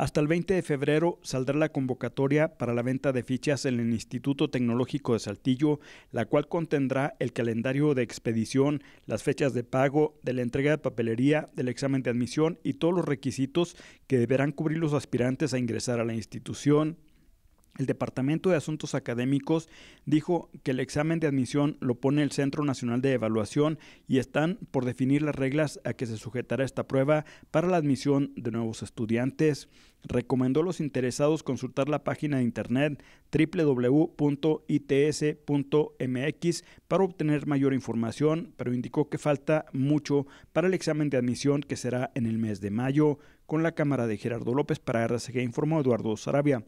Hasta el 20 de febrero saldrá la convocatoria para la venta de fichas en el Instituto Tecnológico de Saltillo, la cual contendrá el calendario de expedición, las fechas de pago, de la entrega de papelería, del examen de admisión y todos los requisitos que deberán cubrir los aspirantes a ingresar a la institución. El Departamento de Asuntos Académicos dijo que el examen de admisión lo pone el Centro Nacional de Evaluación y están por definir las reglas a que se sujetará esta prueba para la admisión de nuevos estudiantes. Recomendó a los interesados consultar la página de internet www.its.mx para obtener mayor información, pero indicó que falta mucho para el examen de admisión que será en el mes de mayo. Con la cámara de Gerardo López para RCG informó Eduardo Sarabia.